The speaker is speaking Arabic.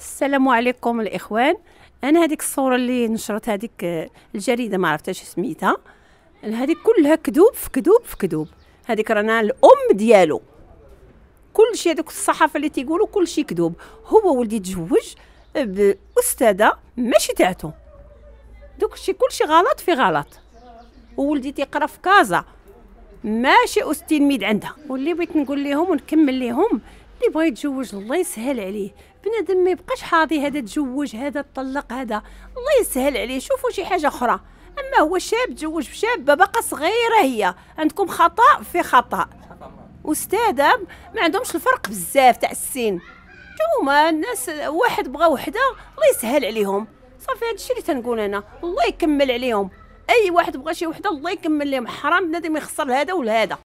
السلام عليكم الاخوان انا هذيك الصوره اللي نشرت هذيك آه، الجريده ما عرفتش سميتها هذيك كلها كذوب في كذوب في كذوب هذيك رانا الام ديالو كل شيء هذوك الصحافه اللي تيقولوا كل شيء كذوب هو ولدي تزوج باستاذه ماشي تاعته دوك شي كل شيء غلط في غلط وولدي تيقرا في كازا ماشي أس تلميذ عندها واللي بغيت نقول لهم ونكمل لهم اللي بغى يتزوج الله يسهل عليه بنادم ما يبقاش حاضي هذا تزوج هذا طلق هذا الله يسهل عليه شوفوا شي حاجه اخرى اما هو شاب تزوج بشابه باقا صغيره هي عندكم خطا في خطا استاذه ما عندهمش الفرق بزاف تاع السن هما الناس واحد بغى وحده الله يسهل عليهم صافي هذا الشيء اللي تنقول انا الله يكمل عليهم اي واحد بغى شي وحده الله يكمل لهم حرام بنادم يخسر هذا ولا هذا